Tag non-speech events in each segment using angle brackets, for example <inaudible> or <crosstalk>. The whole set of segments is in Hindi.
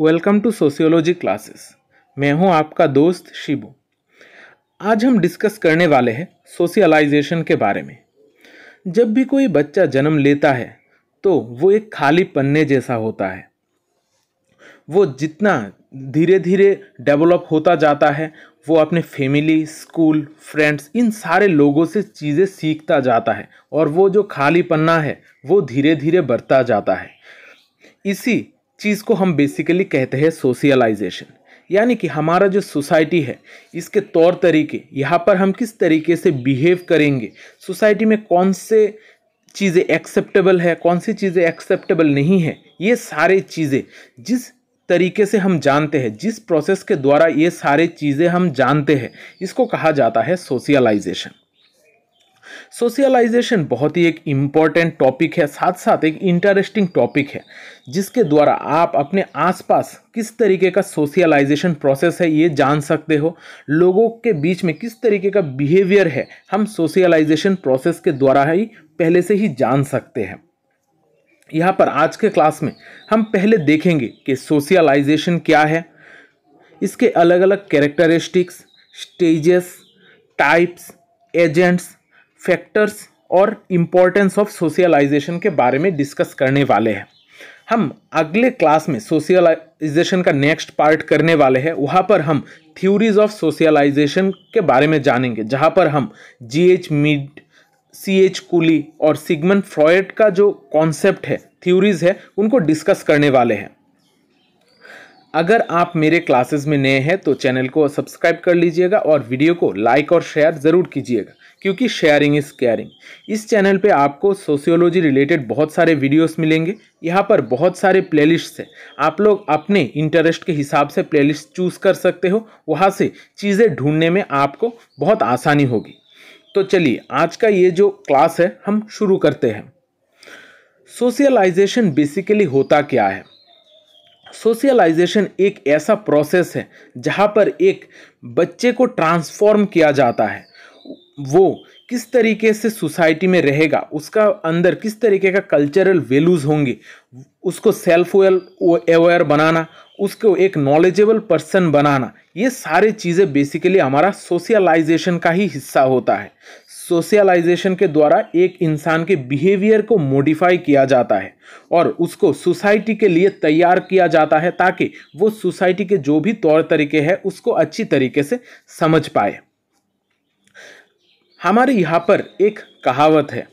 वेलकम टू सोशियोलॉजी क्लासेस मैं हूं आपका दोस्त शिबू आज हम डिस्कस करने वाले हैं सोशलाइजेशन के बारे में जब भी कोई बच्चा जन्म लेता है तो वो एक खाली पन्ने जैसा होता है वो जितना धीरे धीरे डेवलप होता जाता है वो अपने फैमिली स्कूल फ्रेंड्स इन सारे लोगों से चीज़ें सीखता जाता है और वो जो खाली पन्ना है वो धीरे धीरे बढ़ता जाता है इसी चीज़ को हम बेसिकली कहते हैं सोशलाइजेशन यानी कि हमारा जो सोसाइटी है इसके तौर तरीके यहाँ पर हम किस तरीके से बिहेव करेंगे सोसाइटी में कौन से चीज़ें एक्सेप्टेबल है कौन सी चीज़ें एक्सेप्टेबल नहीं है ये सारे चीज़ें जिस तरीके से हम जानते हैं जिस प्रोसेस के द्वारा ये सारे चीज़ें हम जानते हैं इसको कहा जाता है सोशलाइजेशन सोशलाइजेशन बहुत ही एक इम्पॉर्टेंट टॉपिक है साथ साथ एक इंटरेस्टिंग टॉपिक है जिसके द्वारा आप अपने आसपास किस तरीके का सोशलाइजेशन प्रोसेस है ये जान सकते हो लोगों के बीच में किस तरीके का बिहेवियर है हम सोशलाइजेशन प्रोसेस के द्वारा ही पहले से ही जान सकते हैं यहाँ पर आज के क्लास में हम पहले देखेंगे कि सोशलाइजेशन क्या है इसके अलग अलग characteristics stages types agents factors और इम्पोर्टेंस ऑफ सोशलाइजेशन के बारे में डिस्कस करने वाले हैं हम अगले क्लास में सोशलाइजेशन का नेक्स्ट पार्ट करने वाले हैं वहाँ पर हम थ्योरीज ऑफ सोशलाइजेशन के बारे में जानेंगे जहाँ पर हम G H Mead C H Cooley और सिगमन फ्रॉयड का जो कॉन्सेप्ट है थ्योरीज है उनको डिस्कस करने वाले हैं अगर आप मेरे क्लासेस में नए हैं तो चैनल को सब्सक्राइब कर लीजिएगा और वीडियो को लाइक और शेयर ज़रूर कीजिएगा क्योंकि शेयरिंग इज़ केयरिंग इस चैनल पे आपको सोशियोलॉजी रिलेटेड बहुत सारे वीडियोस मिलेंगे यहाँ पर बहुत सारे प्लेलिस्ट हैं आप लोग अपने इंटरेस्ट के हिसाब से प्लेलिस्ट चूज़ कर सकते हो वहाँ से चीज़ें ढूंढने में आपको बहुत आसानी होगी तो चलिए आज का ये जो क्लास है हम शुरू करते हैं सोशलाइजेशन बेसिकली होता क्या है सोशलाइजेशन एक ऐसा प्रोसेस है जहाँ पर एक बच्चे को ट्रांसफॉर्म किया जाता है वो किस तरीके से सोसाइटी में रहेगा उसका अंदर किस तरीके का कल्चरल वैल्यूज़ होंगे उसको सेल्फ अवेयर बनाना उसको एक नॉलेजेबल पर्सन बनाना ये सारे चीज़ें बेसिकली हमारा सोशलाइजेशन का ही हिस्सा होता है सोशलाइजेशन के द्वारा एक इंसान के बिहेवियर को मॉडिफाई किया जाता है और उसको सोसाइटी के लिए तैयार किया जाता है ताकि वो सोसाइटी के जो भी तौर तरीके हैं उसको अच्छी तरीके से समझ पाए हमारे यहाँ पर एक कहावत है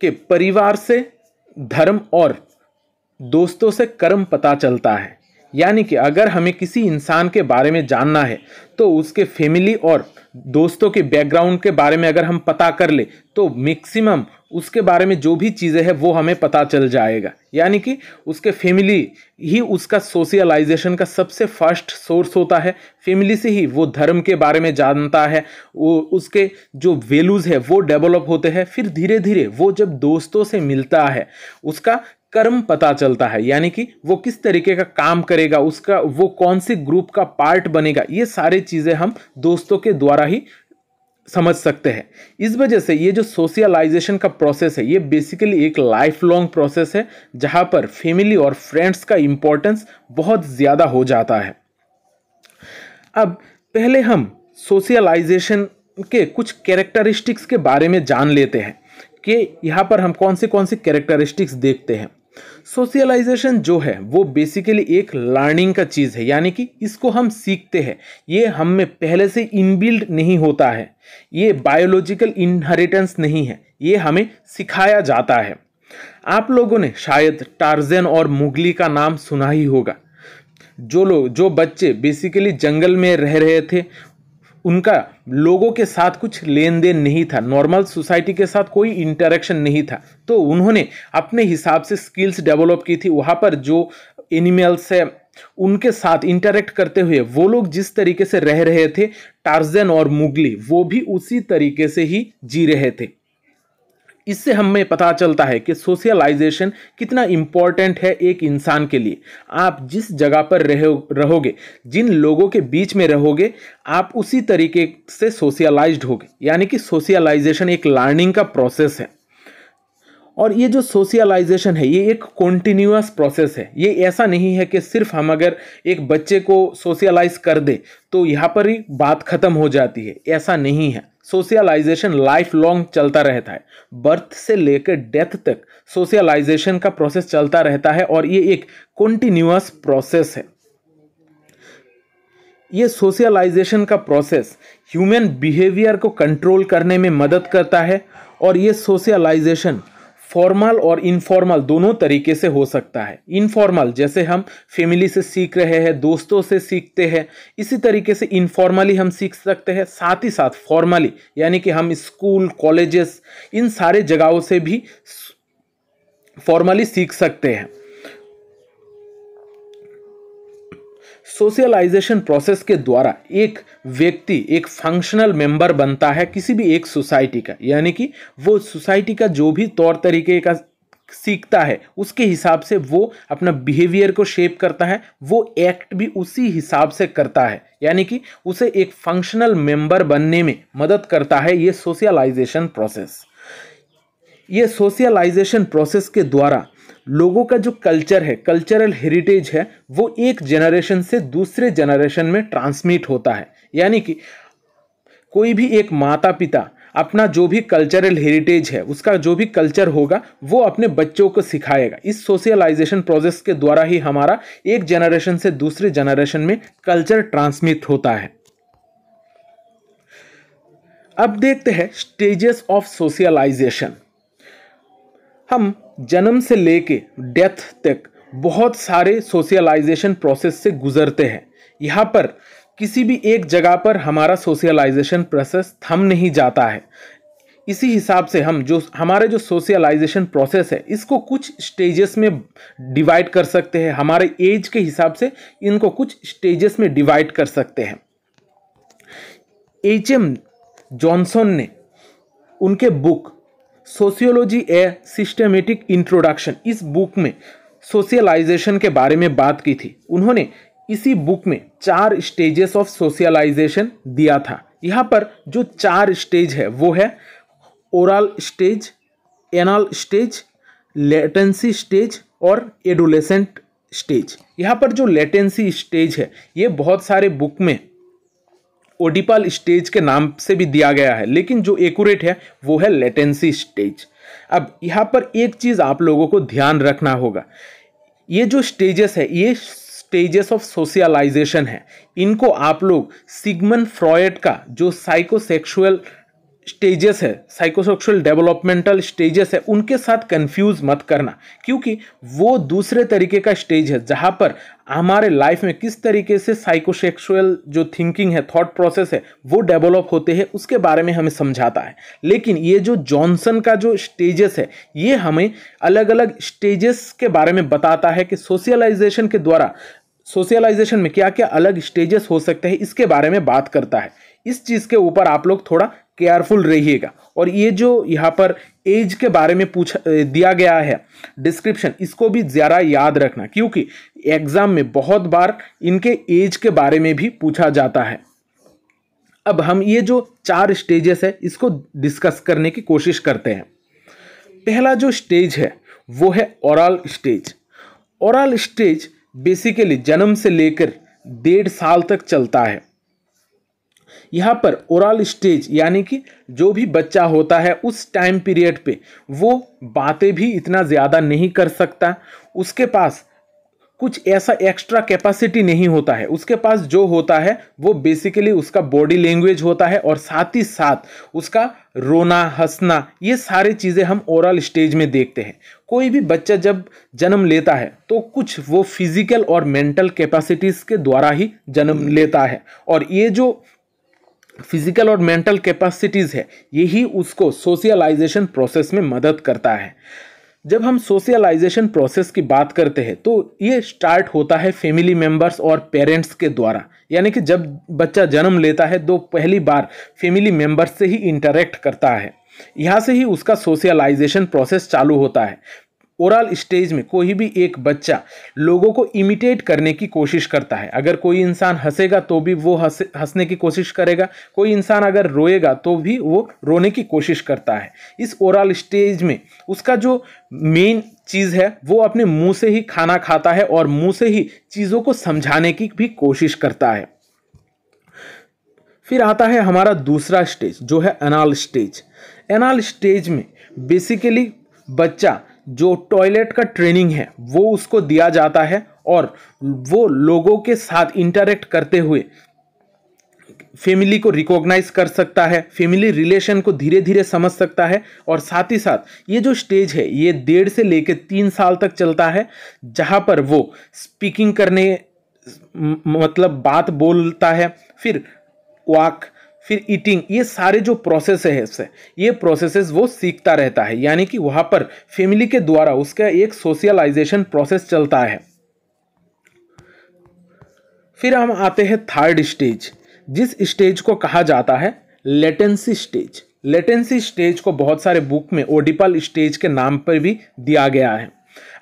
कि परिवार से धर्म और दोस्तों से कर्म पता चलता है यानी कि अगर हमें किसी इंसान के बारे में जानना है तो उसके फैमिली और दोस्तों के बैकग्राउंड के बारे में अगर हम पता कर ले तो मैक्सिमम उसके बारे में जो भी चीज़ें हैं वो हमें पता चल जाएगा यानी कि उसके फैमिली ही उसका सोशलाइजेशन का सबसे फर्स्ट सोर्स होता है फैमिली से ही वो धर्म के बारे में जानता है वो उसके जो वैल्यूज़ है वो डेवलप होते हैं फिर धीरे धीरे वो जब दोस्तों से मिलता है उसका कर्म पता चलता है यानी कि वो किस तरीके का काम करेगा उसका वो कौन से ग्रुप का पार्ट बनेगा ये सारी चीज़ें हम दोस्तों के द्वारा ही समझ सकते हैं इस वजह से ये जो सोशलाइजेशन का प्रोसेस है ये बेसिकली एक लाइफ लॉन्ग प्रोसेस है जहाँ पर फैमिली और फ्रेंड्स का इम्पोर्टेंस बहुत ज़्यादा हो जाता है अब पहले हम सोशलाइजेशन के कुछ कैरेक्टरिस्टिक्स के बारे में जान लेते हैं कि यहाँ पर हम कौन से कौन से कैरेक्टरिस्टिक्स देखते हैं सोशलाइजेशन जो है वो बेसिकली एक लर्निंग का चीज़ है यानी कि इसको हम सीखते हैं ये हम में पहले से इनबिल्ड नहीं होता है ये बायोलॉजिकल इनहेरिटेंस नहीं है ये हमें सिखाया जाता है आप लोगों ने शायद टार्जन और मुगली का नाम सुना ही होगा जो लोग जो बच्चे बेसिकली जंगल में रह रहे थे उनका लोगों के साथ कुछ लेन देन नहीं था नॉर्मल सोसाइटी के साथ कोई इंटरेक्शन नहीं था तो उन्होंने अपने हिसाब से स्किल्स डेवलप की थी वहाँ पर जो एनिमल्स है उनके साथ इंटरेक्ट करते हुए वो लोग जिस तरीके से रह रहे थे टार्जन और मुगली वो भी उसी तरीके से ही जी रहे थे इससे हमें पता चलता है कि सोशलाइजेशन कितना इम्पॉर्टेंट है एक इंसान के लिए आप जिस जगह पर रहो रहोगे जिन लोगों के बीच में रहोगे आप उसी तरीके से सोशलाइज्ड होगे यानी कि सोशलाइजेशन एक लर्निंग का प्रोसेस है और ये जो सोशलाइजेशन है ये एक कॉन्टिन्यूस प्रोसेस है ये ऐसा नहीं है कि सिर्फ हम अगर एक बच्चे को सोशलाइज कर दे तो यहाँ पर ही बात ख़त्म हो जाती है ऐसा नहीं है सोशलाइजेशन लाइफ लॉन्ग चलता रहता है बर्थ से लेकर डेथ तक सोशलाइजेशन का प्रोसेस चलता रहता है और ये एक कंटिन्यूस प्रोसेस है ये सोशलाइजेशन का प्रोसेस ह्यूमन बिहेवियर को कंट्रोल करने में मदद करता है और ये सोशलाइजेशन फॉर्मल और इनफॉर्मल दोनों तरीके से हो सकता है इनफॉर्मल जैसे हम फैमिली से सीख रहे हैं दोस्तों से सीखते हैं इसी तरीके से इनफॉर्मली हम सीख सकते हैं साथ ही साथ फॉर्मली यानी कि हम स्कूल कॉलेजेस इन सारे जगहों से भी फॉर्मली सीख सकते हैं सोशलाइजेशन प्रोसेस के द्वारा एक व्यक्ति एक फंक्शनल मेंबर बनता है किसी भी एक सोसाइटी का यानी कि वो सोसाइटी का जो भी तौर तरीके का सीखता है उसके हिसाब से वो अपना बिहेवियर को शेप करता है वो एक्ट भी उसी हिसाब से करता है यानी कि उसे एक फंक्शनल मेंबर बनने में मदद करता है ये सोशलाइजेशन प्रोसेस ये सोशलाइजेशन प्रोसेस के द्वारा लोगों का जो कल्चर है कल्चरल हेरिटेज है वो एक जनरेशन से दूसरे जनरेशन में ट्रांसमिट होता है यानी कि कोई भी एक माता पिता अपना जो भी कल्चरल हेरिटेज है उसका जो भी कल्चर होगा वो अपने बच्चों को सिखाएगा इस सोशलाइजेशन प्रोसेस के द्वारा ही हमारा एक जनरेशन से दूसरे जनरेशन में कल्चर ट्रांसमिट होता है अब देखते हैं स्टेजेस ऑफ सोशलाइजेशन हम जन्म से लेके डेथ तक बहुत सारे सोशलाइजेशन प्रोसेस से गुजरते हैं यहाँ पर किसी भी एक जगह पर हमारा सोशलाइजेशन प्रोसेस थम नहीं जाता है इसी हिसाब से हम जो हमारे जो सोशलाइजेशन प्रोसेस है इसको कुछ स्टेजेस में डिवाइड कर सकते हैं हमारे एज के हिसाब से इनको कुछ स्टेजेस में डिवाइड कर सकते हैं एच एम जॉनसन ने उनके book sociology a systematic introduction इस बुक में सोशलाइजेशन के बारे में बात की थी उन्होंने इसी बुक में चार स्टेजेस ऑफ सोशलाइजेशन दिया था यहाँ पर जो चार स्टेज है वो है oral stage anal stage latency stage और एडोलेसेंट स्टेज यहाँ पर जो लेटेंसी स्टेज है ये बहुत सारे बुक में ओडिपाल स्टेज के नाम से भी दिया गया है लेकिन जो एकट है वो है लेटेंसी स्टेज अब यहाँ पर एक चीज़ आप लोगों को ध्यान रखना होगा ये जो स्टेजेस है ये स्टेजेस ऑफ सोशलाइजेशन है इनको आप लोग सिगमन फ्रॉयड का जो साइकोसेक्सुअल स्टेजेस है साइकोसेक्सुअल डेवलपमेंटल स्टेजेस है उनके साथ कंफ्यूज मत करना क्योंकि वो दूसरे तरीके का स्टेज है जहाँ पर हमारे लाइफ में किस तरीके से साइकोसेक्सुअल जो थिंकिंग है थॉट प्रोसेस है वो डेवलप होते हैं उसके बारे में हमें समझाता है लेकिन ये जो जॉनसन का जो स्टेजेस है ये हमें अलग अलग स्टेजेस के बारे में बताता है कि सोशलाइजेशन के द्वारा सोशलाइजेशन में क्या क्या अलग स्टेजेस हो सकते हैं इसके बारे में बात करता है इस चीज़ के ऊपर आप लोग थोड़ा केयरफुल रहिएगा और ये जो यहाँ पर एज के बारे में पूछा दिया गया है डिस्क्रिप्शन इसको भी ज़्यादा याद रखना क्योंकि एग्ज़ाम में बहुत बार इनके एज के बारे में भी पूछा जाता है अब हम ये जो चार स्टेजेस है इसको डिस्कस करने की कोशिश करते हैं पहला जो स्टेज है वो है oral stage oral stage basically जन्म से लेकर डेढ़ साल तक चलता है यहाँ पर ओरल स्टेज यानी कि जो भी बच्चा होता है उस टाइम पीरियड पे वो बातें भी इतना ज़्यादा नहीं कर सकता उसके पास कुछ ऐसा एक्स्ट्रा कैपेसिटी नहीं होता है उसके पास जो होता है वो बेसिकली उसका बॉडी लैंग्वेज होता है और साथ ही साथ उसका रोना हंसना ये सारी चीज़ें हम ओरल स्टेज में देखते हैं कोई भी बच्चा जब जन्म लेता है तो कुछ वो फिजिकल और मेंटल कैपेसिटीज़ के द्वारा ही जन्म लेता है और ये जो फिजिकल और मेंटल कैपेसिटीज़ है यही उसको सोशलाइजेशन प्रोसेस में मदद करता है जब हम सोशलाइजेशन प्रोसेस की बात करते हैं तो ये स्टार्ट होता है फैमिली मेम्बर्स और पेरेंट्स के द्वारा यानी कि जब बच्चा जन्म लेता है तो पहली बार फैमिली मेंबर्स से ही इंटरेक्ट करता है यहाँ से ही उसका सोशलाइजेशन प्रोसेस चालू होता है ओरल स्टेज में कोई भी एक बच्चा लोगों को इमिटेट करने की कोशिश करता है अगर कोई इंसान हंसेगा तो भी वो हंस हंसने की कोशिश करेगा कोई इंसान अगर रोएगा तो भी वो रोने की कोशिश करता है इस ओरल स्टेज में उसका जो मेन चीज़ है वो अपने मुंह से ही खाना खाता है और मुंह से ही चीज़ों को समझाने की भी कोशिश करता है फिर आता है हमारा दूसरा स्टेज जो है एनाल स्टेज एनाल स्टेज में बेसिकली बच्चा जो टॉयलेट का ट्रेनिंग है वो उसको दिया जाता है और वो लोगों के साथ इंटरेक्ट करते हुए फैमिली को रिकॉग्नाइज कर सकता है फैमिली रिलेशन को धीरे धीरे समझ सकता है और साथ ही साथ ये जो स्टेज है ये डेढ़ से लेकर तीन साल तक चलता है जहाँ पर वो स्पीकिंग करने मतलब बात बोलता है फिर वाक फिर ईटिंग ये सारे जो प्रोसेस है इससे ये प्रोसेसेस वो सीखता रहता है यानी कि वहाँ पर फैमिली के द्वारा उसका एक सोशलाइजेशन प्रोसेस चलता है फिर हम आते हैं थर्ड स्टेज जिस स्टेज को कहा जाता है लेटेंसी स्टेज लेटेंसी स्टेज को बहुत सारे बुक में ओडिपल स्टेज के नाम पर भी दिया गया है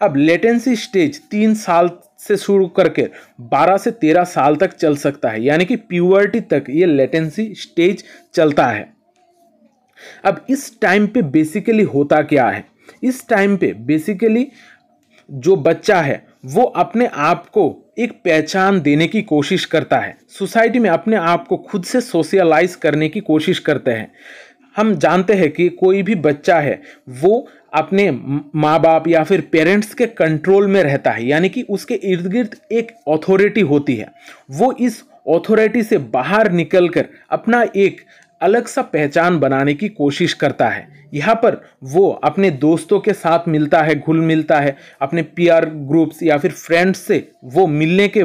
अब लेटेंसी स्टेज तीन साल से शुरू करके 12 से 13 साल तक चल सकता है यानी कि प्यूअर्टी तक ये लेटेंसी स्टेज चलता है अब इस टाइम पे बेसिकली होता क्या है इस टाइम पे बेसिकली जो बच्चा है वो अपने आप को एक पहचान देने की कोशिश करता है सोसाइटी में अपने आप को खुद से सोशलाइज करने की कोशिश करते हैं हम जानते हैं कि कोई भी बच्चा है वो अपने माँ बाप या फिर पेरेंट्स के कंट्रोल में रहता है यानी कि उसके इर्द गिर्द एक अथॉरिटी होती है वो इस अथॉरिटी से बाहर निकलकर अपना एक अलग सा पहचान बनाने की कोशिश करता है यहाँ पर वो अपने दोस्तों के साथ मिलता है घुल मिलता है अपने पीआर ग्रुप्स या फिर फ्रेंड्स से वो मिलने के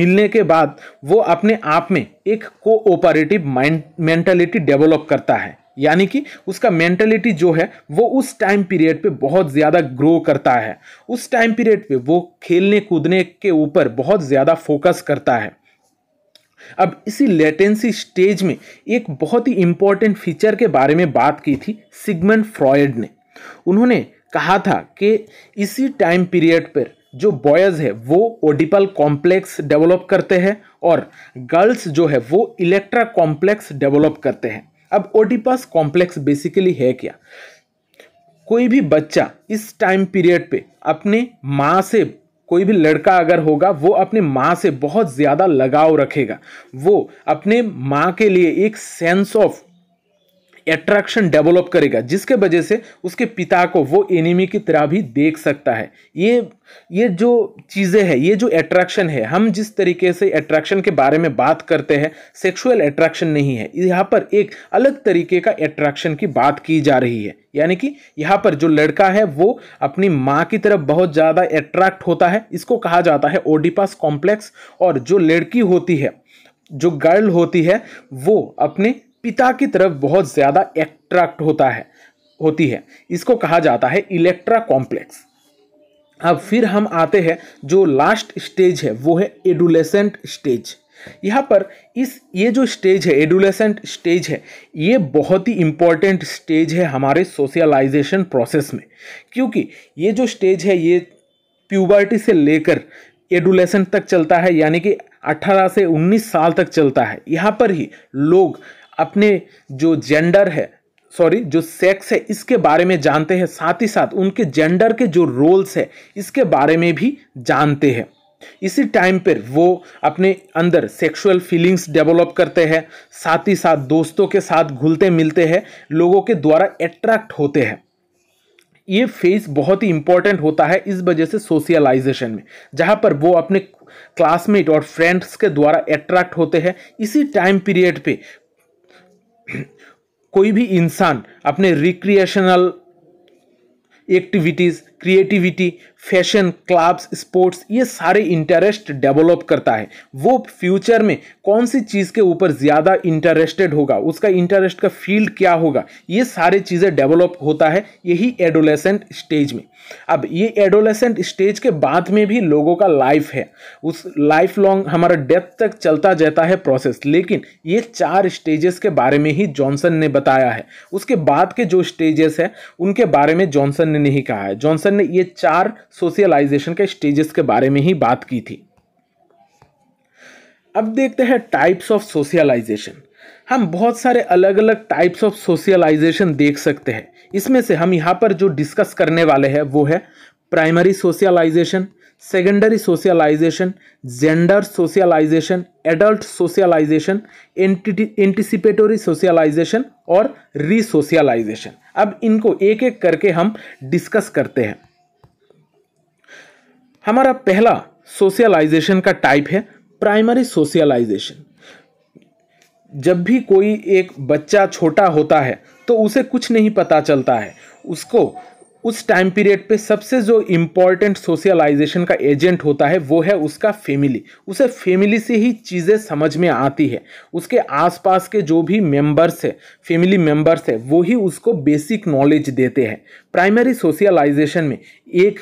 मिलने के बाद वो अपने आप में एक कोऑपरेटिव माइंड मेंटालिटी डेवलप करता है यानी कि उसका मेंटेलिटी जो है वो उस टाइम पीरियड पे बहुत ज़्यादा ग्रो करता है उस टाइम पीरियड पे वो खेलने कूदने के ऊपर बहुत ज़्यादा फोकस करता है अब इसी लेटेंसी स्टेज में एक बहुत ही इम्पॉर्टेंट फीचर के बारे में बात की थी सिगमन फ्रॉयड ने उन्होंने कहा था कि इसी टाइम पीरियड पर जो बॉयज़ है वो ओडिपल कॉम्प्लेक्स डेवलप करते हैं और गर्ल्स जो है वो इलेक्ट्रा कॉम्प्लेक्स डेवलप करते हैं अब ओडिपस कॉम्प्लेक्स बेसिकली है क्या कोई भी बच्चा इस टाइम पीरियड पे अपने माँ से कोई भी लड़का अगर होगा वो अपने माँ से बहुत ज़्यादा लगाव रखेगा वो अपने माँ के लिए एक सेंस ऑफ एट्रैक्शन डेवलप करेगा जिसके वजह से उसके पिता को वो एनिमी की तरह भी देख सकता है ये ये जो चीज़ें हैं ये जो एट्रैक्शन है हम जिस तरीके से एट्रैक्शन के बारे में बात करते हैं सेक्सुअल एट्रैक्शन नहीं है यहाँ पर एक अलग तरीके का एट्रैक्शन की बात की जा रही है यानी कि यहाँ पर जो लड़का है वो अपनी माँ की तरफ बहुत ज़्यादा एट्रैक्ट होता है इसको कहा जाता है ओडिपास कॉम्प्लेक्स और जो लड़की होती है जो गर्ल होती है वो अपने पिता की तरफ बहुत ज़्यादा एट्रैक्ट होता है होती है इसको कहा जाता है इलेक्ट्रा कॉम्प्लेक्स अब फिर हम आते हैं जो लास्ट स्टेज है वो है एडुलेसेंट स्टेज यहाँ पर इस ये जो स्टेज है एडुलेसेंट स्टेज है ये बहुत ही इम्पॉर्टेंट स्टेज है हमारे सोशलाइजेशन प्रोसेस में क्योंकि ये जो स्टेज है ये प्यूबर्टी से लेकर एडुलेसेंट तक चलता है यानी कि 18 से 19 साल तक चलता है यहाँ पर ही लोग अपने जो जेंडर है सॉरी जो सेक्स है इसके बारे में जानते हैं साथ ही साथ उनके जेंडर के जो रोल्स है इसके बारे में भी जानते हैं इसी टाइम पर वो अपने अंदर सेक्सुअल फीलिंग्स डेवलप करते हैं साथ ही साथ दोस्तों के साथ घुलते मिलते हैं लोगों के द्वारा अट्रैक्ट होते हैं ये फेज बहुत ही इंपॉर्टेंट होता है इस वजह से सोशलाइजेशन में जहाँ पर वो अपने क्लासमेट और फ्रेंड्स के द्वारा अट्रैक्ट होते हैं इसी टाइम पीरियड पे कोई भी इंसान अपने recreational activities creativity fashion clubs sports ये सारे इंटरेस्ट डेवलप करता है वो फ्यूचर में कौन सी चीज़ के ऊपर ज़्यादा इंटरेस्टेड होगा उसका इंटरेस्ट का फील्ड क्या होगा ये सारे चीज़ें डेवलप होता है यही एडोलेसेंट स्टेज में अब ये एडोलेसेंट स्टेज के बाद में भी लोगों का लाइफ है उस लाइफ लॉन्ग हमारा डेथ तक चलता जाता है प्रोसेस लेकिन ये चार स्टेजेस के बारे में ही जॉनसन ने बताया है उसके बाद के जो स्टेजेस हैं उनके बारे में जॉनसन ने नहीं कहा है जॉनसन ने ये चार सोशलाइजेशन के स्टेजेस के बारे में ही बात की थी अब देखते हैं टाइप्स ऑफ सोशलाइजेशन हम बहुत सारे अलग अलग टाइप्स ऑफ सोशलाइजेशन देख सकते हैं इसमें से हम यहाँ पर जो डिस्कस करने वाले हैं वो है primary socialization secondary socialization gender socialization adult socialization anticipatory socialization और री सोशलाइजेशन अब इनको एक एक करके हम डिस्कस करते हैं हमारा पहला सोशलाइजेशन का टाइप है प्राइमरी सोशलाइजेशन जब भी कोई एक बच्चा छोटा होता है तो उसे कुछ नहीं पता चलता है उसको उस टाइम पीरियड पे सबसे जो इम्पॉर्टेंट सोशलाइजेशन का एजेंट होता है वो है उसका फैमिली उसे फैमिली से ही चीज़ें समझ में आती है उसके आसपास के जो भी मेंबर्स है फैमिली मेंबर्स है वो ही उसको बेसिक नॉलेज देते हैं प्राइमरी सोशलाइजेशन में एक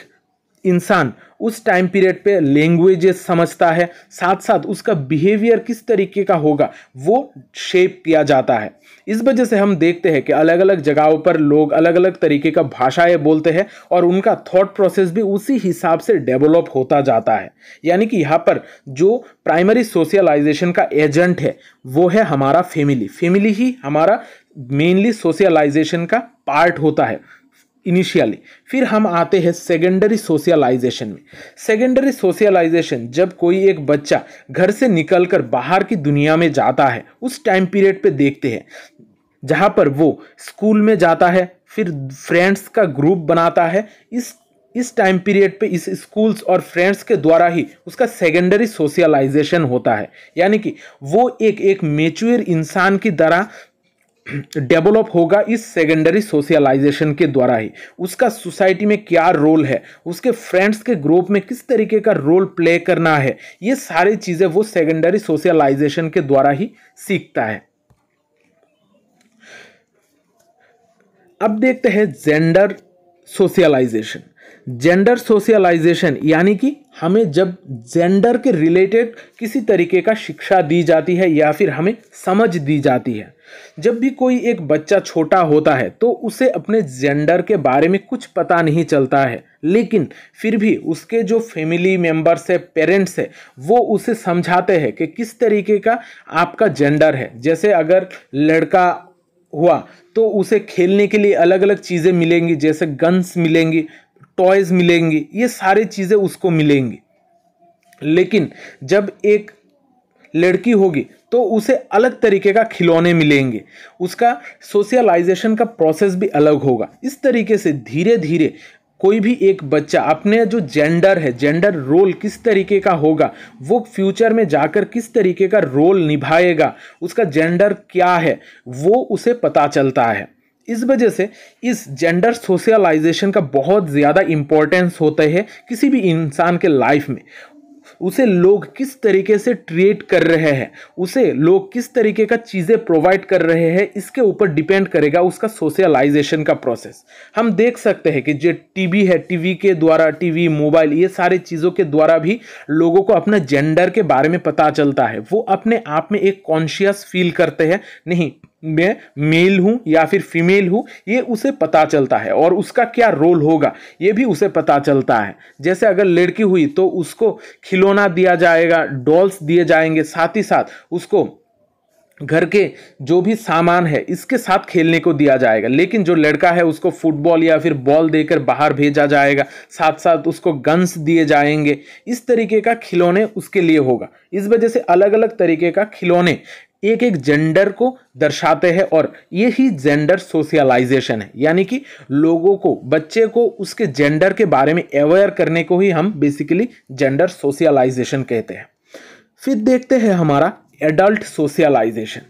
इंसान उस टाइम पीरियड पे लैंग्वेजेस समझता है साथ साथ उसका बिहेवियर किस तरीके का होगा वो शेप किया जाता है इस वजह से हम देखते हैं कि अलग अलग जगहों पर लोग अलग अलग तरीके का भाषाएं बोलते हैं और उनका थॉट प्रोसेस भी उसी हिसाब से डेवलप होता जाता है यानी कि यहाँ पर जो प्राइमरी सोशलाइजेशन का एजेंट है वो है हमारा फैमिली फैमिली ही हमारा मेनली सोशलाइजेशन का पार्ट होता है इनिशियली फिर हम आते हैं सेकेंडरी सोशलाइजेशन में सेकेंडरी सोशलाइजेशन जब कोई एक बच्चा घर से निकलकर बाहर की दुनिया में जाता है उस टाइम पीरियड पे देखते हैं जहाँ पर वो स्कूल में जाता है फिर फ्रेंड्स का ग्रुप बनाता है इस इस टाइम पीरियड पे इस स्कूल्स और फ्रेंड्स के द्वारा ही उसका सेकेंडरी सोशलाइजेशन होता है यानी कि वो एक एक मेच्योर इंसान की तरह <clears throat> डेवलप होगा इस सेकेंडरी सोशलाइजेशन के द्वारा ही उसका सोसाइटी में क्या रोल है उसके फ्रेंड्स के ग्रुप में किस तरीके का रोल प्ले करना है ये सारी चीज़ें वो सेकेंडरी सोशलाइजेशन के द्वारा ही सीखता है अब देखते हैं जेंडर सोशलाइजेशन जेंडर सोशलाइजेशन यानी कि हमें जब जेंडर के रिलेटेड किसी तरीके का शिक्षा दी जाती है या फिर हमें समझ दी जाती है जब भी कोई एक बच्चा छोटा होता है तो उसे अपने जेंडर के बारे में कुछ पता नहीं चलता है लेकिन फिर भी उसके जो फैमिली मेंबर्स है पेरेंट्स है वो उसे समझाते हैं कि किस तरीके का आपका जेंडर है जैसे अगर लड़का हुआ तो उसे खेलने के लिए अलग अलग चीज़ें मिलेंगी जैसे गन्स मिलेंगी टॉयज़ मिलेंगी ये सारी चीज़ें उसको मिलेंगी लेकिन जब एक लड़की होगी तो उसे अलग तरीके का खिलौने मिलेंगे उसका सोशलाइजेशन का प्रोसेस भी अलग होगा इस तरीके से धीरे धीरे कोई भी एक बच्चा अपने जो जेंडर है जेंडर रोल किस तरीके का होगा वो फ्यूचर में जाकर किस तरीके का रोल निभाएगा उसका जेंडर क्या है वो उसे पता चलता है इस वजह से इस जेंडर सोशलाइजेशन का बहुत ज़्यादा इम्पोर्टेंस होता है किसी भी इंसान के लाइफ में उसे लोग किस तरीके से ट्रीट कर रहे हैं उसे लोग किस तरीके का चीज़ें प्रोवाइड कर रहे हैं इसके ऊपर डिपेंड करेगा उसका सोशलाइजेशन का प्रोसेस हम देख सकते हैं कि जो टीवी है टीवी के द्वारा टीवी मोबाइल ये सारे चीज़ों के द्वारा भी लोगों को अपना जेंडर के बारे में पता चलता है वो अपने आप में एक कॉन्शियस फील करते हैं नहीं मैं मेल हूँ या फिर फीमेल हूँ ये उसे पता चलता है और उसका क्या रोल होगा ये भी उसे पता चलता है जैसे अगर लड़की हुई तो उसको खिलौना दिया जाएगा डॉल्स दिए जाएंगे साथ ही साथ उसको घर के जो भी सामान है इसके साथ खेलने को दिया जाएगा लेकिन जो लड़का है उसको फुटबॉल या फिर बॉल देकर बाहर भेजा जाएगा साथ साथ उसको गन्स दिए जाएंगे इस तरीके का खिलौने उसके लिए होगा इस वजह से अलग अलग तरीके का खिलौने एक एक जेंडर को दर्शाते हैं और ये ही जेंडर सोशलाइजेशन है यानी कि लोगों को बच्चे को उसके जेंडर के बारे में अवेयर करने को ही हम बेसिकली जेंडर सोशलाइजेशन कहते हैं फिर देखते हैं हमारा एडल्ट सोशलाइजेशन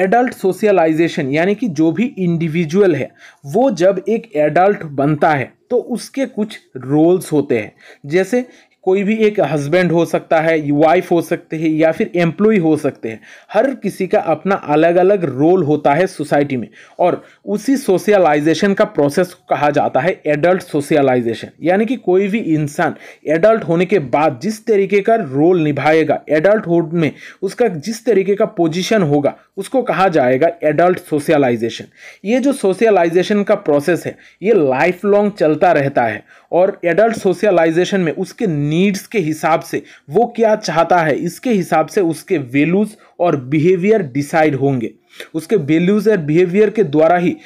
एडल्ट सोशलाइजेशन यानी कि जो भी इंडिविजुअल है वो जब एक एडल्ट बनता है तो उसके कुछ रोल्स होते हैं जैसे कोई भी एक हस्बैंड हो सकता है वाइफ हो सकते हैं या फिर एम्प्लॉय हो सकते हैं हर किसी का अपना अलग अलग रोल होता है सोसाइटी में और उसी सोशलाइजेशन का प्रोसेस कहा जाता है एडल्ट सोशलाइजेशन यानी कि कोई भी इंसान एडल्ट होने के बाद जिस तरीके का रोल निभाएगा एडल्टहुड में उसका जिस तरीके का पोजिशन होगा उसको कहा जाएगा एडल्ट सोशलाइजेशन ये जो सोशलाइजेशन का प्रोसेस है ये लाइफ लॉन्ग चलता रहता है और एडल्ट सोशलाइजेशन में उसके नीड्स के हिसाब से वो क्या चाहता है इसके हिसाब से उसके वैल्यूज़ और बिहेवियर डिसाइड होंगे उसके वैल्यूज़ और बिहेवियर के द्वारा ही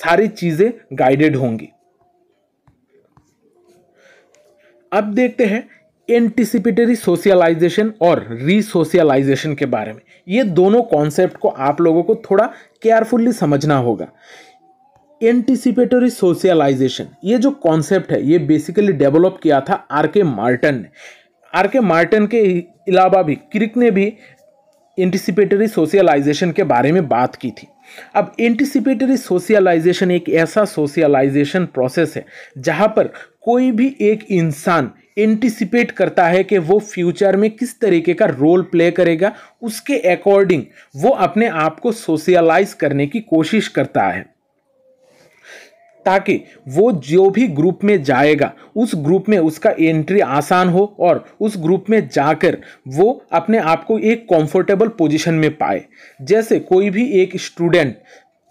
सारी चीज़ें गाइडेड होंगी अब देखते हैं एंटिसिपेटरी सोशलाइजेशन और रीसोशलाइजेशन के बारे में ये दोनों कॉन्सेप्ट को आप लोगों को थोड़ा केयरफुल्ली समझना होगा एंटिसिपेटरी सोशलाइजेशन ये जो कॉन्सेप्ट है ये बेसिकली डेवलप किया था आर के मार्टन ने आर के मार्टन के अलावा भी क्रिक ने भी एंटिसिपेटरी सोशलाइजेशन के बारे में बात की थी अब एंटिसिपेटरी सोशलाइजेशन एक ऐसा सोशलाइजेशन प्रोसेस है जहाँ पर कोई भी एक इंसान एंटिसिपेट करता है कि वो फ्यूचर में किस तरीके का रोल प्ले करेगा उसके अकॉर्डिंग वो अपने आप को सोशलाइज करने की कोशिश करता है ताकि वो जो भी ग्रुप में जाएगा उस ग्रुप में उसका एंट्री आसान हो और उस ग्रुप में जाकर वो अपने आप को एक कंफर्टेबल पोजीशन में पाए जैसे कोई भी एक स्टूडेंट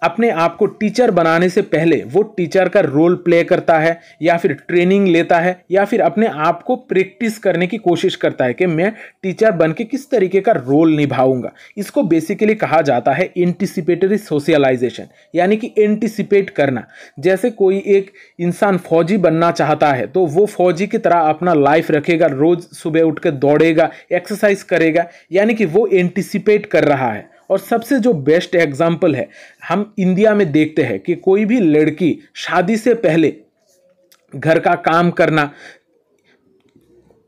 अपने आप को टीचर बनाने से पहले वो टीचर का रोल प्ले करता है या फिर ट्रेनिंग लेता है या फिर अपने आप को प्रैक्टिस करने की कोशिश करता है कि मैं टीचर बन के किस तरीके का रोल निभाऊंगा इसको बेसिकली कहा जाता है एंटिसिपेटरी सोशलाइजेशन यानी कि एंटिसिपेट करना जैसे कोई एक इंसान फौजी बनना चाहता है तो वो फौजी की तरह अपना लाइफ रखेगा रोज़ सुबह उठ कर दौड़ेगा एक्सरसाइज करेगा यानी कि वो एंटिसिपेट कर रहा है और सबसे जो बेस्ट एग्जाम्पल है हम इंडिया में देखते हैं कि कोई भी लड़की शादी से पहले घर का काम करना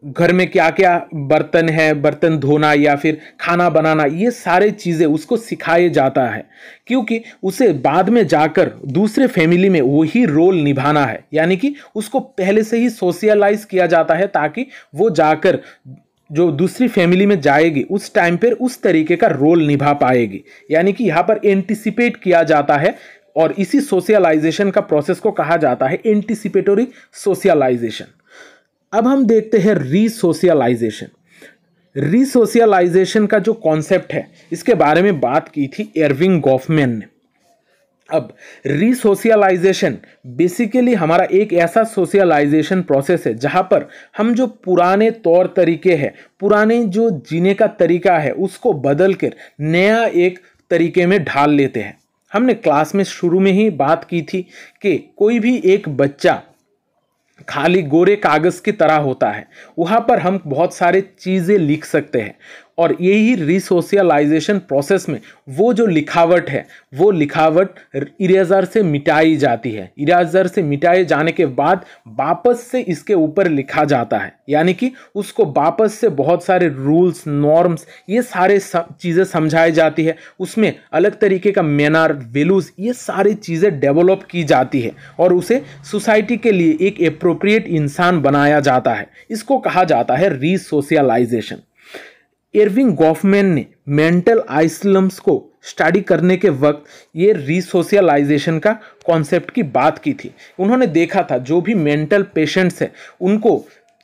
घर में क्या क्या बर्तन है बर्तन धोना या फिर खाना बनाना ये सारे चीज़ें उसको सिखाए जाता है क्योंकि उसे बाद में जाकर दूसरे फैमिली में वही रोल निभाना है यानी कि उसको पहले से ही सोशलाइज किया जाता है ताकि वो जाकर जो दूसरी फैमिली में जाएगी उस टाइम पर उस तरीके का रोल निभा पाएगी यानी कि यहाँ पर एंटिसिपेट किया जाता है और इसी सोशलाइजेशन का प्रोसेस को कहा जाता है एंटिसिपेटोरी सोशलाइजेशन अब हम देखते हैं रीसोशलाइजेशन रीसोशलाइजेशन का जो कॉन्सेप्ट है इसके बारे में बात की थी एरविंग गॉफमैन ने अब रीसोशलाइजेशन बेसिकली हमारा एक ऐसा सोशलाइजेशन प्रोसेस है जहाँ पर हम जो पुराने तौर तरीके हैं पुराने जो जीने का तरीका है उसको बदल कर नया एक तरीके में ढाल लेते हैं हमने क्लास में शुरू में ही बात की थी कि कोई भी एक बच्चा खाली गोरे कागज़ की तरह होता है वहाँ पर हम बहुत सारे चीज़ें लिख सकते हैं और यही रिसोशलाइजेशन प्रोसेस में वो जो लिखावट है वो लिखावट इरेजर से मिटाई जाती है इरेजर से मिटाए जाने के बाद वापस से इसके ऊपर लिखा जाता है यानी कि उसको वापस से बहुत सारे रूल्स नॉर्म्स ये सारे सब चीज़ें समझाई जाती है उसमें अलग तरीके का मैनार वेलूज ये सारी चीज़ें डेवलप की जाती है और उसे सोसाइटी के लिए एक अप्रोप्रिएट इंसान बनाया जाता है इसको कहा जाता है रीसोशलाइजेशन एरविंग गॉफमैन ने मेंटल आइसलम्स को स्टडी करने के वक्त ये रिसोशलाइजेशन का कॉन्सेप्ट की बात की थी उन्होंने देखा था जो भी मेंटल पेशेंट्स हैं उनको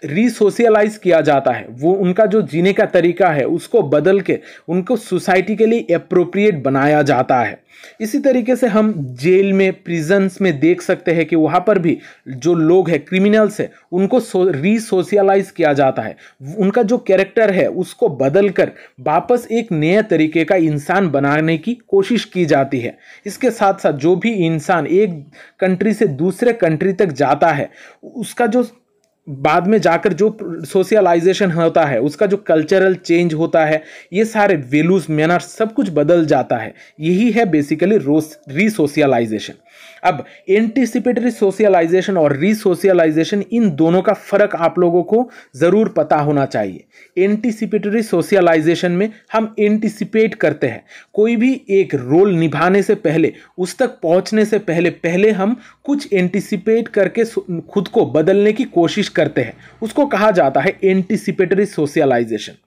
रीसोशलाइज किया जाता है वो उनका जो जीने का तरीका है उसको बदल के उनको सोसाइटी के लिए अप्रोप्रिएट बनाया जाता है इसी तरीके से हम जेल में प्रिजन्स में देख सकते हैं कि वहाँ पर भी जो लोग हैं क्रिमिनल्स हैं उनको रीसोशलाइज किया जाता है उनका जो कैरेक्टर है उसको बदल कर वापस एक नए तरीके का इंसान बनाने की कोशिश की जाती है इसके साथ साथ जो भी इंसान एक कंट्री से दूसरे कंट्री तक जाता है उसका जो बाद में जाकर जो सोशलाइजेशन होता है उसका जो कल्चरल चेंज होता है ये सारे वेल्यूज़ मैनर सब कुछ बदल जाता है यही है बेसिकली रोस रीसोशलाइजेशन अब एंटिसिपेटरी सोशलाइजेशन और रीसोशलाइजेशन इन दोनों का फर्क आप लोगों को ज़रूर पता होना चाहिए एंटिसिपेटरी सोशलाइजेशन में हम एंटिसिपेट करते हैं कोई भी एक रोल निभाने से पहले उस तक पहुंचने से पहले पहले हम कुछ एंटिसिपेट करके खुद को बदलने की कोशिश करते हैं उसको कहा जाता है एंटिसिपेटरी सोशलाइजेशन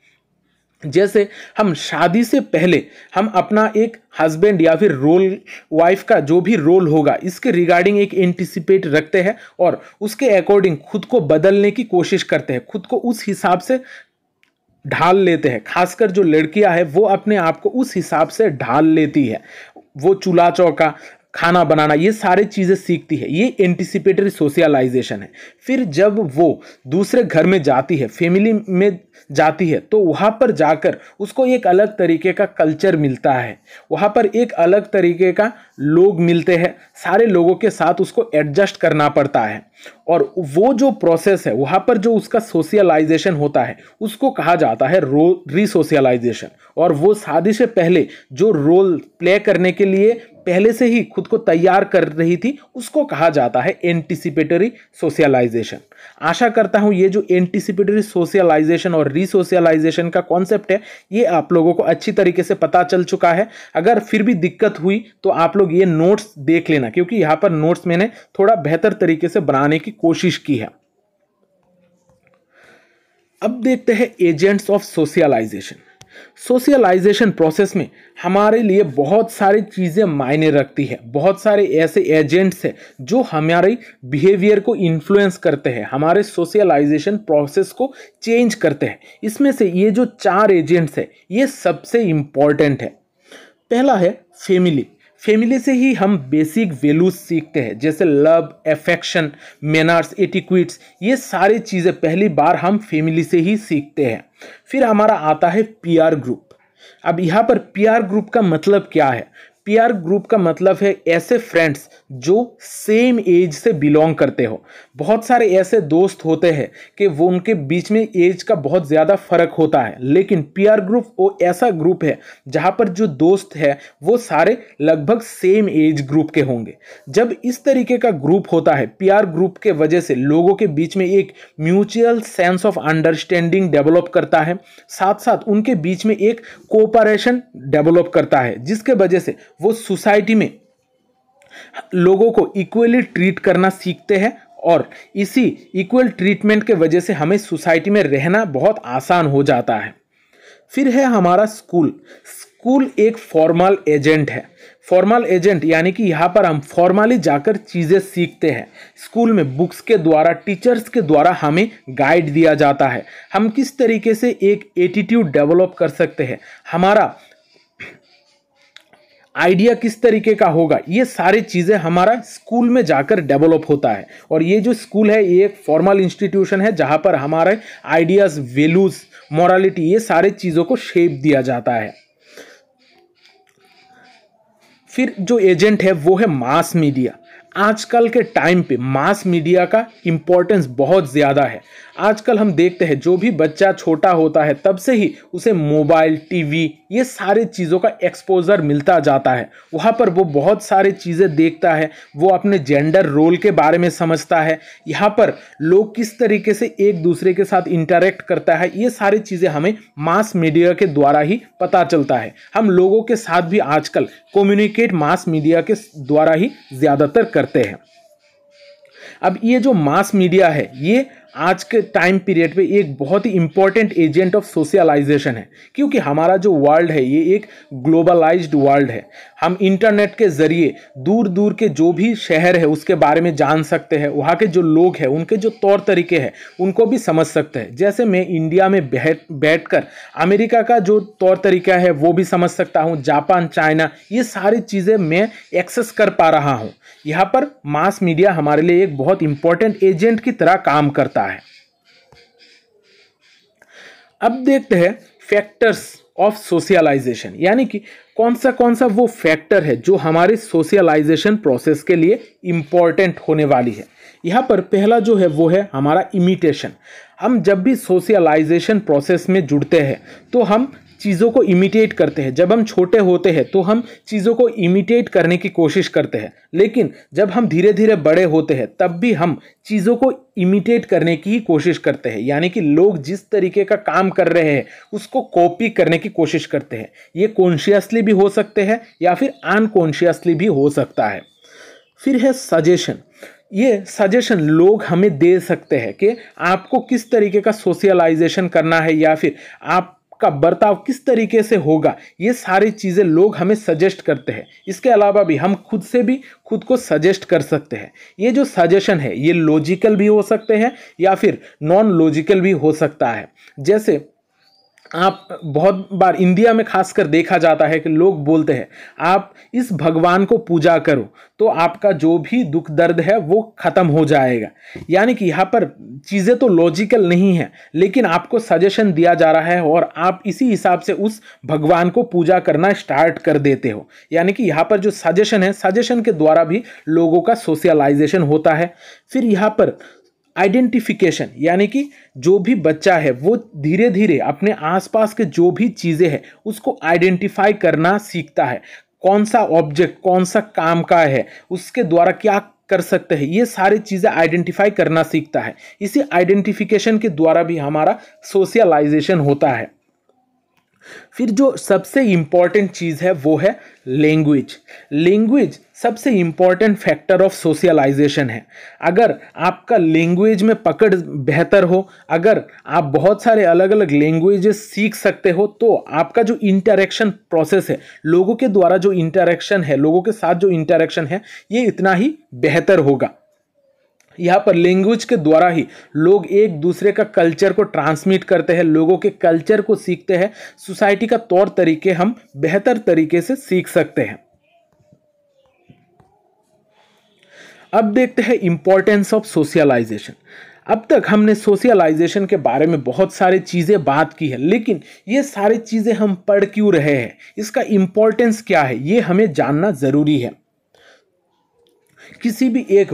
जैसे हम शादी से पहले हम अपना एक हस्बैंड या फिर रोल वाइफ का जो भी रोल होगा इसके रिगार्डिंग एक एंटिसिपेट रखते हैं और उसके अकॉर्डिंग खुद को बदलने की कोशिश करते हैं खुद को उस हिसाब से ढाल लेते हैं खासकर जो लड़कियां हैं वो अपने आप को उस हिसाब से ढाल लेती है वो चूल्हा चौका खाना बनाना ये सारे चीज़ें सीखती है ये एंटिसिपेटरी सोशलाइजेशन है फिर जब वो दूसरे घर में जाती है फैमिली में जाती है तो वहाँ पर जाकर उसको एक अलग तरीके का कल्चर मिलता है वहाँ पर एक अलग तरीके का लोग मिलते हैं सारे लोगों के साथ उसको एडजस्ट करना पड़ता है और वो जो प्रोसेस है वहाँ पर जो उसका सोशलाइजेशन होता है उसको कहा जाता है रो रीसोशलाइजेशन और वो शादी से पहले जो रोल प्ले करने के लिए पहले से ही खुद को तैयार कर रही थी उसको कहा जाता है एंटिसिपेटरी सोशलाइजेशन आशा करता हूँ ये जो एंटिसिपेटरी सोशलाइजेशन और रिसोशलाइजेशन का कॉन्सेप्ट है ये आप लोगों को अच्छी तरीके से पता चल चुका है अगर फिर भी दिक्कत हुई तो आप लोग ये नोट्स देख लेना क्योंकि यहाँ पर नोट्स मैंने थोड़ा बेहतर तरीके से बनाने की कोशिश की है अब देखते हैं agents of socialization socialization process में हमारे लिए बहुत सारी चीज़ें मायने रखती है बहुत सारे ऐसे एजेंट्स हैं जो हमारे बिहेवियर को इन्फ्लुएंस करते हैं हमारे सोशलाइजेशन प्रोसेस को चेंज करते हैं इसमें से ये जो चार एजेंट्स हैं ये सबसे इम्पॉर्टेंट है पहला है फैमिली फैमिली से ही हम बेसिक वैल्यूज सीखते हैं जैसे लव एफेक्शन मैनर्स एटिक्विट्स ये सारी चीज़ें पहली बार हम फैमिली से ही सीखते हैं फिर हमारा आता है पीआर ग्रुप अब यहाँ पर पीआर ग्रुप का मतलब क्या है पीआर ग्रुप का मतलब है ऐसे फ्रेंड्स जो सेम एज से बिलोंग करते हो बहुत सारे ऐसे दोस्त होते हैं कि वो उनके बीच में एज का बहुत ज़्यादा फ़र्क होता है लेकिन पीआर ग्रुप वो ऐसा ग्रुप है जहाँ पर जो दोस्त है वो सारे लगभग सेम एज ग्रुप के होंगे जब इस तरीके का ग्रुप होता है पीआर ग्रुप के वजह से लोगों के बीच में एक mutual sense of understanding develop करता है साथ साथ उनके बीच में एक कोऑपरेशन डेवलप करता है जिसके वजह से वो सोसाइटी में लोगों को इक्वली ट्रीट करना सीखते हैं और इसी इक्वल ट्रीटमेंट के वजह से हमें सोसाइटी में रहना बहुत आसान हो जाता है फिर है हमारा स्कूल स्कूल एक फॉर्मल एजेंट है फॉर्मल एजेंट यानी कि यहाँ पर हम फॉर्मली जाकर चीज़ें सीखते हैं स्कूल में बुक्स के द्वारा टीचर्स के द्वारा हमें गाइड दिया जाता है हम किस तरीके से एक एटीट्यूड डेवलप कर सकते हैं हमारा आइडिया किस तरीके का होगा ये सारी चीज़ें हमारा स्कूल में जाकर डेवलप होता है और ये जो स्कूल है ये एक फॉर्मल इंस्टीट्यूशन है जहाँ पर हमारे आइडियाज़ वैल्यूज़ मॉरालिटी ये सारे चीज़ों को शेप दिया जाता है फिर जो एजेंट है वो है मास मीडिया आजकल के टाइम पे मास मीडिया का इम्पोर्टेंस बहुत ज़्यादा है आजकल हम देखते हैं जो भी बच्चा छोटा होता है तब से ही उसे मोबाइल टीवी ये सारे चीज़ों का एक्सपोजर मिलता जाता है वहाँ पर वो बहुत सारे चीज़ें देखता है वो अपने जेंडर रोल के बारे में समझता है यहाँ पर लोग किस तरीके से एक दूसरे के साथ इंटरेक्ट करता है ये सारी चीज़ें हमें मास मीडिया के द्वारा ही पता चलता है हम लोगों के साथ भी आजकल कम्युनिकेट मास मीडिया के द्वारा ही ज़्यादातर करते हैं अब ये जो मास मीडिया है ये आज के टाइम पीरियड पे एक बहुत ही इंपॉर्टेंट एजेंट ऑफ सोशलाइजेशन है क्योंकि हमारा जो वर्ल्ड है ये एक ग्लोबलाइज्ड वर्ल्ड है हम इंटरनेट के ज़रिए दूर दूर के जो भी शहर है उसके बारे में जान सकते हैं वहाँ के जो लोग हैं उनके जो तौर तरीके हैं उनको भी समझ सकते हैं जैसे मैं इंडिया में बैठ बैठ कर अमेरिका का जो तौर तरीका है वो भी समझ सकता हूँ जापान चाइना ये सारी चीज़ें मैं एक्सेस कर पा रहा हूँ यहाँ पर मास मीडिया हमारे लिए एक बहुत इंपॉर्टेंट एजेंट की तरह काम करता होता है अब देखते हैं फैक्टर्स ऑफ सोशलाइजेशन यानी कि कौन सा कौन सा वो फैक्टर है जो हमारे सोशलाइजेशन प्रोसेस के लिए इम्पॉर्टेंट होने वाली है यहाँ पर पहला जो है वो है हमारा इमिटेशन हम जब भी सोशलाइजेशन प्रोसेस में जुड़ते हैं तो हम चीज़ों को इमिटेट करते हैं जब हम छोटे होते हैं तो हम चीज़ों को इमिटेट करने की कोशिश करते हैं लेकिन जब हम धीरे धीरे बड़े होते हैं तब भी हम चीज़ों को इमिटेट करने की ही कोशिश करते हैं यानी कि लोग जिस तरीके का काम कर रहे हैं उसको कॉपी करने की कोशिश करते हैं ये कॉन्शियसली भी हो सकते हैं या फिर अनकॉन्शियसली भी हो सकता है फिर है सजेशन ये सजेशन लोग हमें दे सकते हैं कि आपको किस तरीके का सोशलाइजेशन करना है या फिर आप आपका बर्ताव किस तरीके से होगा ये सारी चीज़ें लोग हमें सजेस्ट करते हैं इसके अलावा भी हम खुद से भी खुद को सजेस्ट कर सकते हैं ये जो सजेशन है ये लॉजिकल भी हो सकते हैं या फिर नॉन लॉजिकल भी हो सकता है जैसे आप बहुत बार इंडिया में खासकर देखा जाता है कि लोग बोलते हैं आप इस भगवान को पूजा करो तो आपका जो भी दुख दर्द है वो ख़त्म हो जाएगा यानी कि यहाँ पर चीज़ें तो लॉजिकल नहीं है लेकिन आपको सजेशन दिया जा रहा है और आप इसी हिसाब से उस भगवान को पूजा करना स्टार्ट कर देते हो यानी कि यहाँ पर जो सजेशन है सजेशन के द्वारा भी लोगों का सोशलाइजेशन होता है फिर यहाँ पर आइडेंटिफिकेशन यानी कि जो भी बच्चा है वो धीरे धीरे अपने आसपास के जो भी चीज़ें हैं उसको आइडेंटिफाई करना सीखता है कौन सा ऑब्जेक्ट कौन सा काम का है उसके द्वारा क्या कर सकते हैं ये सारी चीज़ें आइडेंटिफाई करना सीखता है इसी आइडेंटिफिकेशन के द्वारा भी हमारा सोशलाइजेशन होता है फिर जो सबसे इम्पॉर्टेंट चीज़ है वो है लैंग्वेज लैंग्वेज सबसे इम्पॉर्टेंट फैक्टर ऑफ सोशलाइजेशन है अगर आपका लैंग्वेज में पकड़ बेहतर हो अगर आप बहुत सारे अलग अलग लैंग्वेजेस सीख सकते हो तो आपका जो इंटरेक्शन प्रोसेस है लोगों के द्वारा जो इंटरेक्शन है लोगों के साथ जो इंटरेक्शन है ये इतना ही बेहतर होगा यहाँ पर लैंग्वेज के द्वारा ही लोग एक दूसरे का कल्चर को ट्रांसमिट करते हैं लोगों के कल्चर को सीखते हैं सोसाइटी का तौर तरीके हम बेहतर तरीके से सीख सकते हैं अब देखते हैं इम्पोर्टेंस ऑफ सोशलाइजेशन अब तक हमने सोशलाइजेशन के बारे में बहुत सारी चीज़ें बात की है लेकिन ये सारी चीज़ें हम पढ़ क्यों रहे हैं इसका इम्पोर्टेंस क्या है ये हमें जानना ज़रूरी है किसी भी एक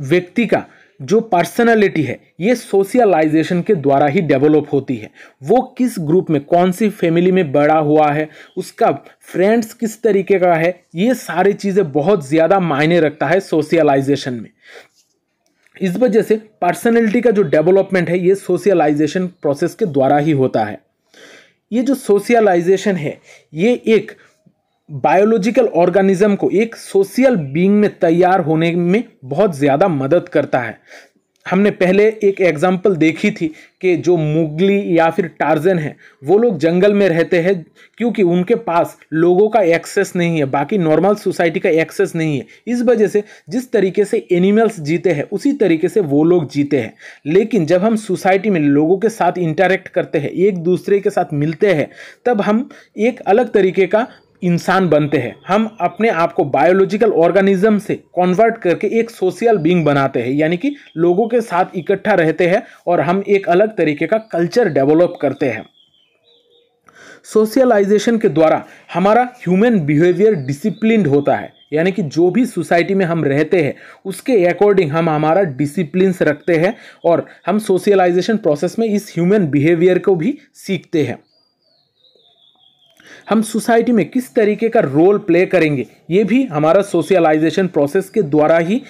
व्यक्ति का जो पर्सनालिटी है ये सोशलाइजेशन के द्वारा ही डेवलप होती है वो किस ग्रुप में कौन सी फैमिली में बड़ा हुआ है उसका फ्रेंड्स किस तरीके का है ये सारी चीज़ें बहुत ज़्यादा मायने रखता है सोशलाइजेशन में इस वजह से पर्सनैलिटी का जो डेवलपमेंट है ये सोशलाइजेशन प्रोसेस के द्वारा ही होता है ये जो सोशलाइजेशन है ये एक बायोलॉजिकल ऑर्गेनिज्म को एक सोशल बींग में तैयार होने में बहुत ज़्यादा मदद करता है हमने पहले एक एग्जाम्पल देखी थी कि जो मुगली या फिर टार्जन है वो लोग जंगल में रहते हैं क्योंकि उनके पास लोगों का एक्सेस नहीं है बाकी नॉर्मल सोसाइटी का एक्सेस नहीं है इस वजह से जिस तरीके से एनिमल्स जीते हैं उसी तरीके से वो लोग जीते हैं लेकिन जब हम सोसाइटी में लोगों के साथ इंटरेक्ट करते हैं एक दूसरे के साथ मिलते हैं तब हम एक अलग तरीके का इंसान बनते हैं हम अपने आप को बायोलॉजिकल ऑर्गेनिज्म से कन्वर्ट करके एक सोशल बींग बनाते हैं यानी कि लोगों के साथ इकट्ठा रहते हैं और हम एक अलग तरीके का कल्चर डेवलप करते हैं सोशलाइजेशन के द्वारा हमारा ह्यूमन बिहेवियर डिसिप्लिन होता है यानी कि जो भी सोसाइटी में हम रहते हैं उसके अकॉर्डिंग हम हमारा डिसिप्लिन रखते हैं और हम सोशलाइजेशन प्रोसेस में इस ह्यूमन बिहेवियर को भी सीखते हैं हम सोसाइटी में किस तरीके का रोल प्ले करेंगे ये भी हमारा सोशलाइजेशन प्रोसेस के द्वारा ही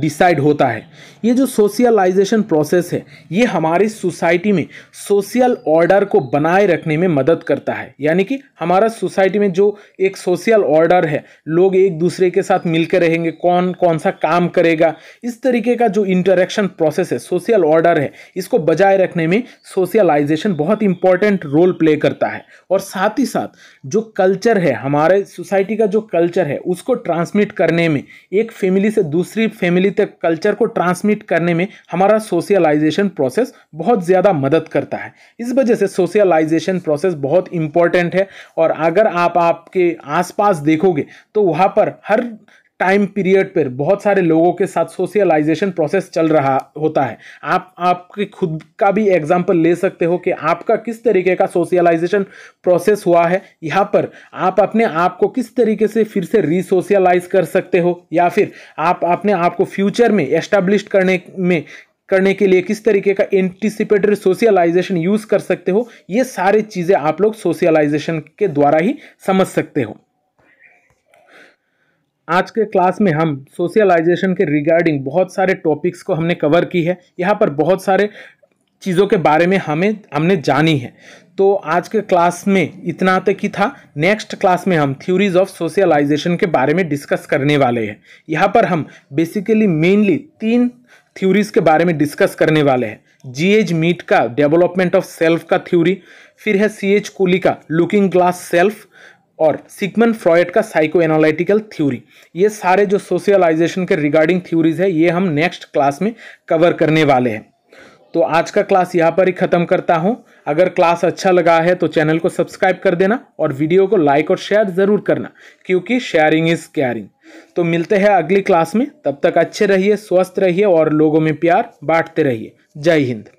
डिसाइड होता है ये जो सोशलाइजेशन प्रोसेस है ये हमारी सोसाइटी में सोशल ऑर्डर को बनाए रखने में मदद करता है यानी कि हमारा सोसाइटी में जो एक सोशल ऑर्डर है लोग एक दूसरे के साथ मिलकर रहेंगे कौन कौन सा काम करेगा इस तरीके का जो इंटरेक्शन प्रोसेस है सोशल ऑर्डर है इसको बजाय रखने में सोशलाइजेशन बहुत इंपॉर्टेंट रोल प्ले करता है और साथ ही साथ जो कल्चर है हमारे सोसाइटी का जो कल्चर है उसको ट्रांसमिट करने में एक फैमिली से दूसरी फैमिली तक कल्चर को ट्रांसमिट करने में हमारा सोशलाइजेशन प्रोसेस बहुत ज़्यादा मदद करता है इस वजह से सोशलाइजेशन प्रोसेस बहुत इम्पॉर्टेंट है और अगर आप आपके आसपास देखोगे तो वहाँ पर हर टाइम पीरियड पर बहुत सारे लोगों के साथ सोशलाइजेशन प्रोसेस चल रहा होता है आप आपके खुद का भी एग्जाम्पल ले सकते हो कि आपका किस तरीके का सोशलाइजेशन प्रोसेस हुआ है यहाँ पर आप अपने आप को किस तरीके से फिर से रीसोशलाइज कर सकते हो या फिर आप अपने आप को फ्यूचर में एस्टेब्लिश करने में करने के लिए किस तरीके का एंटिसिपेटरी सोशलाइजेशन यूज़ कर सकते हो ये सारी चीज़ें आप लोग सोशलाइजेशन के द्वारा ही समझ सकते हो आज के क्लास में हम सोशलाइजेशन के रिगार्डिंग बहुत सारे टॉपिक्स को हमने कवर की है यहाँ पर बहुत सारे चीज़ों के बारे में हमें हमने जानी है तो आज के क्लास में इतना तक तो ही था नेक्स्ट क्लास में हम थ्योरीज ऑफ सोशलाइजेशन के बारे में डिस्कस करने वाले हैं यहाँ पर हम बेसिकली मेनली तीन थ्योरीज के बारे में डिस्कस करने वाले हैं जी एच मीट का डेवलपमेंट ऑफ सेल्फ का थ्योरी फिर है सी एच कोली का लुकिंग ग्लास सेल्फ और सिगमन फ्रॉयड का साइको एनालिटिकल थ्योरी ये सारे जो सोशलाइजेशन के रिगार्डिंग थ्योरीज है ये हम नेक्स्ट क्लास में कवर करने वाले हैं तो आज का क्लास यहाँ पर ही ख़त्म करता हूँ अगर क्लास अच्छा लगा है तो चैनल को सब्सक्राइब कर देना और वीडियो को लाइक और शेयर ज़रूर करना क्योंकि शेयरिंग इज़ केयरिंग तो मिलते हैं अगली क्लास में तब तक अच्छे रहिए स्वस्थ रहिए और लोगों में प्यार बांटते रहिए जय हिंद